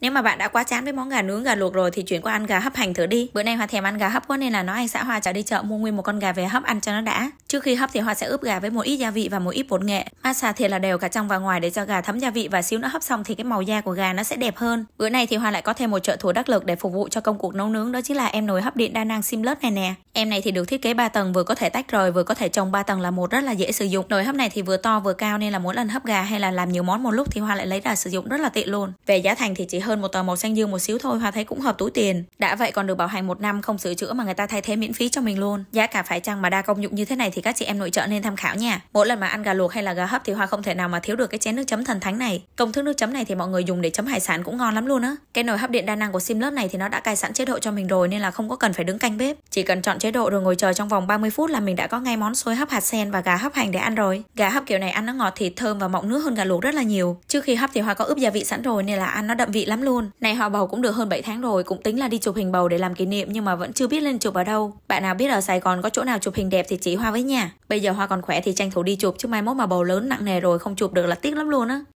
Nếu mà bạn đã quá chán với món gà nướng, gà luộc rồi thì chuyển qua ăn gà hấp hành thử đi. Bữa nay hòa thèm ăn gà hấp quá nên là nói anh xã hòa chở đi chợ mua nguyên một con gà về hấp ăn cho nó đã. Trước khi hấp thì hòa sẽ ướp gà với một ít gia vị và một ít bột nghệ. Massage thiệt là đều cả trong và ngoài để cho gà thấm gia vị và xíu nữa hấp xong thì cái màu da của gà nó sẽ đẹp hơn. Bữa nay thì hòa lại có thêm một trợ thủ đắc lực để phục vụ cho công cuộc nấu nướng đó chính là em nồi hấp điện đa năng Simless này nè. Em này thì được thiết kế 3 tầng vừa có thể tách rời vừa có thể trồng 3 tầng là một rất là dễ sử dụng. Nồi hấp này thì vừa to vừa cao nên là mỗi lần hấp gà hay là làm nhiều món một lúc thì hòa lại lấy ra sử dụng rất là tiện luôn. Về giá thành thì chỉ hơn một tờ màu xanh dương một xíu thôi Hoa thấy cũng hợp túi tiền. Đã vậy còn được bảo hành một năm không sửa chữa mà người ta thay thế miễn phí cho mình luôn. Giá cả phải chăng mà đa công dụng như thế này thì các chị em nội trợ nên tham khảo nha. Mỗi lần mà ăn gà luộc hay là gà hấp thì Hoa không thể nào mà thiếu được cái chén nước chấm thần thánh này. Công thức nước chấm này thì mọi người dùng để chấm hải sản cũng ngon lắm luôn á. Cái nồi hấp điện đa năng của sim lớp này thì nó đã cài sẵn chế độ cho mình rồi nên là không có cần phải đứng canh bếp. Chỉ cần chọn chế độ rồi ngồi chờ trong vòng 30 phút là mình đã có ngay món xôi hấp hạt sen và gà hấp hành để ăn rồi. Gà hấp kiểu này ăn nó ngọt thịt thơm và mọng nước hơn gà luộc rất là nhiều. Trước khi hấp thì Hoa có ướp gia vị sẵn rồi nên là ăn nó đậm vị lắm lắm luôn. Này họ bầu cũng được hơn 7 tháng rồi, cũng tính là đi chụp hình bầu để làm kỷ niệm nhưng mà vẫn chưa biết lên chụp ở đâu. Bạn nào biết ở Sài Gòn có chỗ nào chụp hình đẹp thì chỉ Hoa với nhà. Bây giờ Hoa còn khỏe thì tranh thủ đi chụp chứ mai mốt mà bầu lớn nặng nề rồi không chụp được là tiếc lắm luôn á.